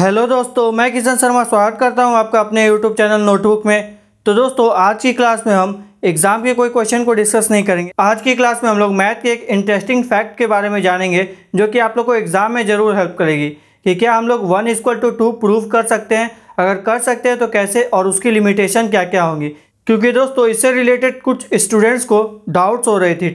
hello दोस्तों मैं किशन शर्मा स्वागत करता हूं आपका अपने यूट्यूब चैनल नोटबुक में तो दोस्तों आज की क्लास में हम एग्ज़ाम के कोई क्वेश्चन को डिस्कस नहीं करेंगे आज की क्लास में हम लोग मैथ के एक इंटरेस्टिंग फैक्ट के बारे में जानेंगे जो कि आप लोग को एग्ज़ाम में ज़रूर हेल्प करेगी कि क्या हम लोग one equal to two prove कर सकते हैं अगर कर सकते हैं तो कैसे और उसकी लिमिटेशन क्या क्या होंगी क्योंकि दोस्तों इससे रिलेटेड कुछ स्टूडेंट्स को डाउट्स हो रहे थे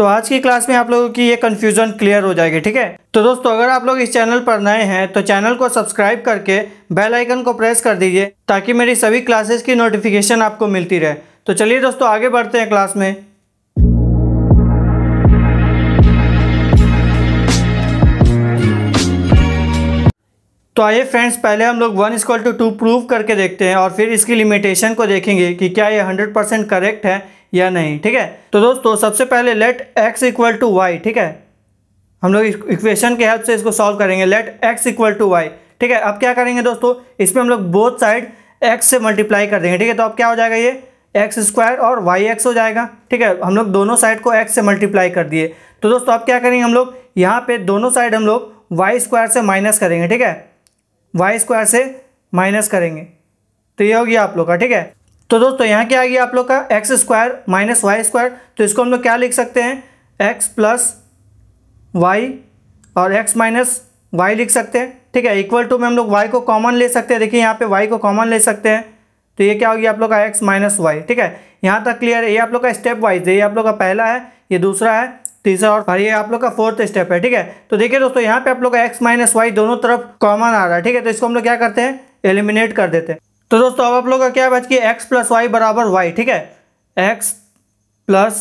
तो आज की क्लास में आप लोगों की ये कन्फ्यूज़न क्लियर हो जाएगी ठीक है तो दोस्तों अगर आप लोग इस चैनल पर नए हैं तो चैनल को सब्सक्राइब करके बेल आइकन को प्रेस कर दीजिए ताकि मेरी सभी क्लासेस की नोटिफिकेशन आपको मिलती रहे तो चलिए दोस्तों आगे बढ़ते हैं क्लास में तो आइए फ्रेंड्स पहले हम लोग one equal to two prove करके देखते हैं और फिर इसकी लिमिटेशन को देखेंगे कि क्या ये हंड्रेड परसेंट करेक्ट है या नहीं ठीक है तो दोस्तों सबसे पहले let X equal to Y ठीक है हम लोग इक्वेशन के हेल्प से इसको सॉल्व करेंगे let X equal to Y ठीक है अब क्या करेंगे दोस्तों इसमें हम लोग बोथ साइड एक्स से मल्टीप्लाई कर देंगे ठीक है तो अब क्या हो जाएगा ये एक्स स्क्वायर और वाई एक्स हो जाएगा ठीक है हम लोग दोनों साइड को एक्स से मल्टीप्लाई कर दिए तो दोस्तों अब क्या करेंगे हम लोग यहाँ पे दोनों साइड हम लोग वाई स्क्वायर से माइनस करेंगे ठीक है वाई स्क्वायर से माइनस करेंगे तो ये हो गया आप लोग का ठीक है तो दोस्तों यहाँ क्या आ गया आप लोग का x square minus y square तो इसको हम लोग क्या लिख सकते हैं एक्स प्लस वाई और एक्स माइनस वाई लिख सकते हैं ठीक है इक्वल टू में हम लोग वाई को कॉमन ले सकते हैं देखिए यहाँ पे वाई को कॉमन ले सकते हैं तो ये क्या होगी आप लोग का एक्स माइनस वाई ठीक है यहाँ तक क्लियर है ये आप लोग का स्टेप वाइज है ये आप लोग का पहला है ये दूसरा है तीसरा और ये आप लोग का फोर्थ स्टेप है ठीक है तो देखिए दोस्तों यहाँ पे आप लोग का एक्स माइनस वाई दोनों तरफ कॉमन आ रहा है ठीक है तो इसको हम लोग क्या करते हैं एलिमिनेट कर देते हैं तो दोस्तों अब आप लोग का क्या बच गया एक्स प्लस वाई बराबर वाई ठीक है x plus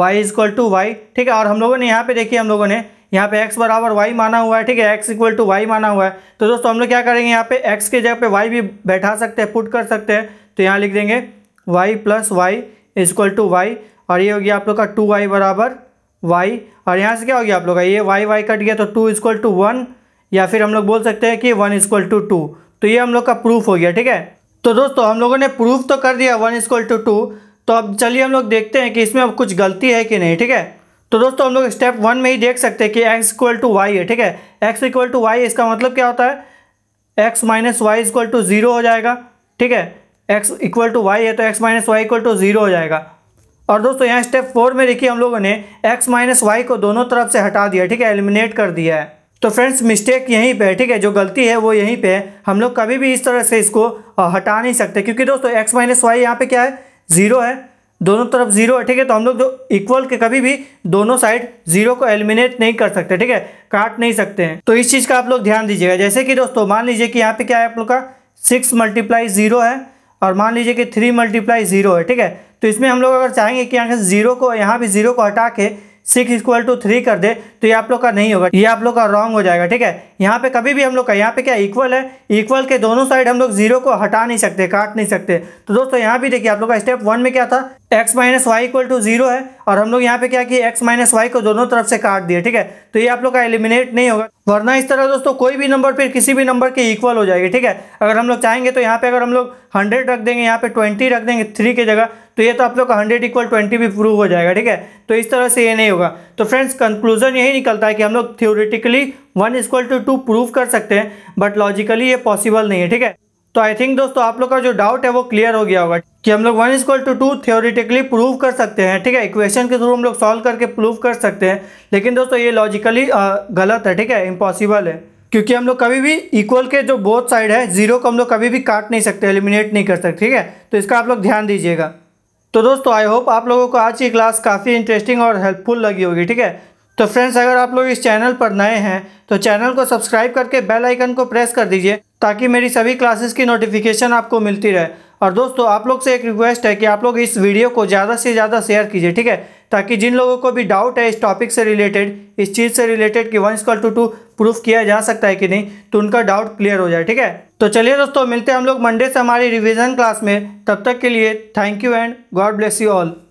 y is equal to Y ठीक है और हम लोगों ने यहाँ पे देखिए हम लोगों ने यहाँ पे एक्स बराबर वाई माना हुआ है ठीक है एक्स इक्वल टू वाई माना हुआ है तो दोस्तों हम लोग क्या करेंगे यहाँ पे एक्स के जगह पे वाई भी बैठा सकते हैं पुट कर सकते हैं तो यहाँ लिख देंगे y plus y is equal to y और ये हो गया आप लोग का टू वाई बराबर वाई और यहाँ से क्या हो गया आप लोग का ये वाई वाई कट गया तो टू इजक्वल टू वन या फिर हम लोग बोल सकते हैं कि वन इजक्वल टू टू तो ये हम लोग का प्रूफ हो गया ठीक है तो दोस्तों हम लोगों ने प्रूफ तो कर दिया वन इजक्वल टू टू तो अब चलिए हम लोग देखते हैं कि इसमें अब कुछ गलती है कि नहीं ठीक है तो दोस्तों हम लोग स्टेप वन में ही देख सकते हैं कि एक्स इक्वल टू वाई है ठीक है एक्स इक्वल टू वाई इसका मतलब क्या होता है x minus y equal to zero हो जाएगा ठीक है एक्स इक्वल टू वाई है तो x minus y equal to zero हो जाएगा और दोस्तों यहाँ स्टेप फोर में देखिए हम लोगों ने एक्स माइनस वाई को दोनों तरफ से हटा दिया ठीक है एलिमिनेट कर दिया है तो फ्रेंड्स मिस्टेक यहीं पे है ठीक है जो गलती है वो यहीं पे है हम लोग कभी भी इस तरह से इसको हटा नहीं सकते क्योंकि दोस्तों एक्स माइनस वाई यहाँ पर क्या है ज़ीरो है दोनों तरफ जीरो है ठीक है तो हम लोग जो इक्वल के कभी भी दोनों साइड जीरो को एलिमिनेट नहीं कर सकते ठीक है काट नहीं सकते हैं तो इस चीज़ का आप लोग ध्यान दीजिएगा जैसे कि दोस्तों मान लीजिए कि यहाँ पे क्या है आप लोग का सिक्स मल्टीप्लाई ज़ीरो है और मान लीजिए कि थ्री मल्टीप्लाई ज़ीरो है ठीक है तो इसमें हम लोग अगर चाहेंगे कि यहाँ से ज़ीरो को यहाँ भी ज़ीरो को हटा के सिक्स इक्वल टू थ्री कर दे तो ये आप लोग का नहीं होगा ये आप लोग का रॉन्ग हो जाएगा ठीक है यहाँ पे कभी भी हम लोग का यहाँ पे क्या इक्वल है इक्वल के दोनों साइड हम लोग जीरो को हटा नहीं सकते काट नहीं सकते तो दोस्तों यहाँ भी देखिए आप लोग का स्टेप वन में क्या था x minus y equal to zero है और हम लोग यहाँ पे क्या किए एक्स माइनस वाई को दोनों तरफ से काट दिए ठीक है तो ये आप लोग का एलिमिनेट नहीं होगा वरना इस तरह दोस्तों कोई भी नंबर फिर किसी भी नंबर के इक्वल हो जाएगी ठीक है अगर हम लोग चाहेंगे तो यहाँ पे अगर हम लोग हंड्रेड रख देंगे यहाँ पे ट्वेंटी रख देंगे थ्री की जगह तो ये तो आप लोग का हंड्रेड इक्वल ट्वेंटी भी प्रूव हो जाएगा ठीक है तो इस तरह से ये नहीं होगा तो फ्रेंड्स कंक्लूजन यही निकलता है कि हम लोग theoretically one equal to two prove कर सकते हैं बट लॉजिकली ये पॉसिबल नहीं है ठीक है तो आई थिंक दोस्तों आप लोग का जो डाउट है वो क्लियर हो गया होगा कि हम लोग one equal to two theoretically prove कर सकते हैं ठीक है इक्वेशन के थ्रू हम लोग सॉल्व करके प्रूव कर सकते हैं लेकिन दोस्तों ये लॉजिकली गलत है ठीक है इम्पॉसिबल है क्योंकि हम लोग कभी भी इक्वल के जो बोथ साइड है जीरो को हम लोग कभी भी काट नहीं सकते एलिमिनेट नहीं कर सकते ठीक है तो इसका आप लोग ध्यान दीजिएगा तो दोस्तों आई होप आप लोगों को आज की क्लास काफ़ी इंटरेस्टिंग और हेल्पफुल लगी होगी ठीक है तो फ्रेंड्स अगर आप लोग इस चैनल पर नए हैं तो चैनल को सब्सक्राइब करके बेल आइकन को प्रेस कर दीजिए ताकि मेरी सभी क्लासेस की नोटिफिकेशन आपको मिलती रहे और दोस्तों आप लोग से एक रिक्वेस्ट है कि आप लोग इस वीडियो को ज़्यादा से ज़्यादा शेयर कीजिए ठीक है ताकि जिन लोगों को भी डाउट है इस टॉपिक से रिलेटेड इस चीज़ से रिलेटेड कि one equal to two proof किया जा सकता है कि नहीं तो उनका डाउट क्लियर हो जाए ठीक है तो चलिए दोस्तों मिलते हैं हम लोग मंडे से हमारी रिवीजन क्लास में तब तक के लिए thank you and God bless you all